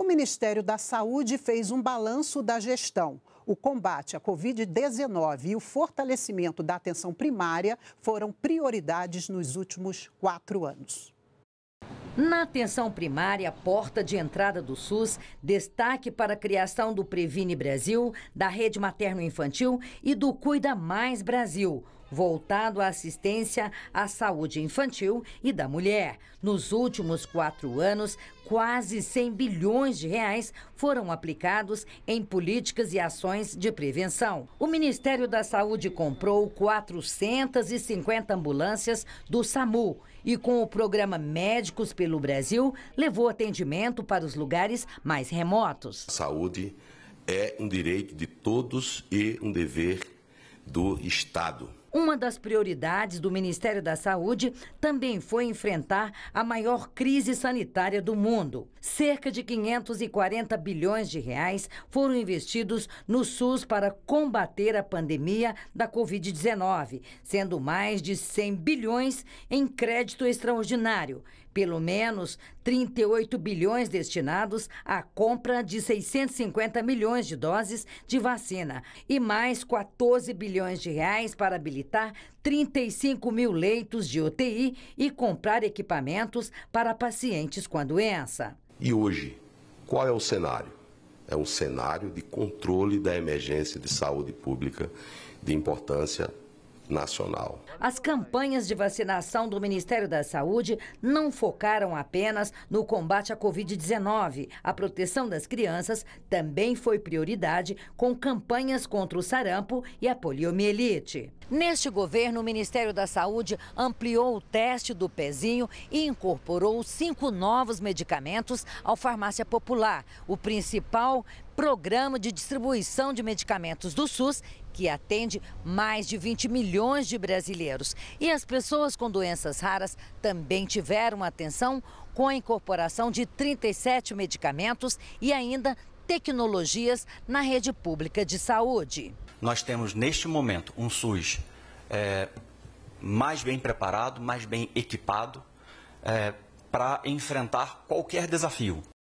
O Ministério da Saúde fez um balanço da gestão. O combate à Covid-19 e o fortalecimento da atenção primária foram prioridades nos últimos quatro anos. Na atenção primária, porta de entrada do SUS, destaque para a criação do Previne Brasil, da Rede Materno Infantil e do Cuida Mais Brasil voltado à assistência à saúde infantil e da mulher. Nos últimos quatro anos, quase 100 bilhões de reais foram aplicados em políticas e ações de prevenção. O Ministério da Saúde comprou 450 ambulâncias do SAMU e, com o programa Médicos pelo Brasil, levou atendimento para os lugares mais remotos. Saúde é um direito de todos e um dever do Estado. Uma das prioridades do Ministério da Saúde também foi enfrentar a maior crise sanitária do mundo. Cerca de 540 bilhões de reais foram investidos no SUS para combater a pandemia da Covid-19, sendo mais de 100 bilhões em crédito extraordinário, pelo menos 38 bilhões destinados à compra de 650 milhões de doses de vacina e mais 14 bilhões de reais para bilhões habilitar 35 mil leitos de UTI e comprar equipamentos para pacientes com a doença. E hoje, qual é o cenário? É um cenário de controle da emergência de saúde pública de importância nacional. As campanhas de vacinação do Ministério da Saúde não focaram apenas no combate à Covid-19. A proteção das crianças também foi prioridade com campanhas contra o sarampo e a poliomielite. Neste governo, o Ministério da Saúde ampliou o teste do pezinho e incorporou cinco novos medicamentos ao Farmácia Popular. O principal programa de distribuição de medicamentos do SUS, que atende mais de 20 milhões de brasileiros. E as pessoas com doenças raras também tiveram atenção com a incorporação de 37 medicamentos e ainda tecnologias na rede pública de saúde. Nós temos neste momento um SUS é, mais bem preparado, mais bem equipado é, para enfrentar qualquer desafio.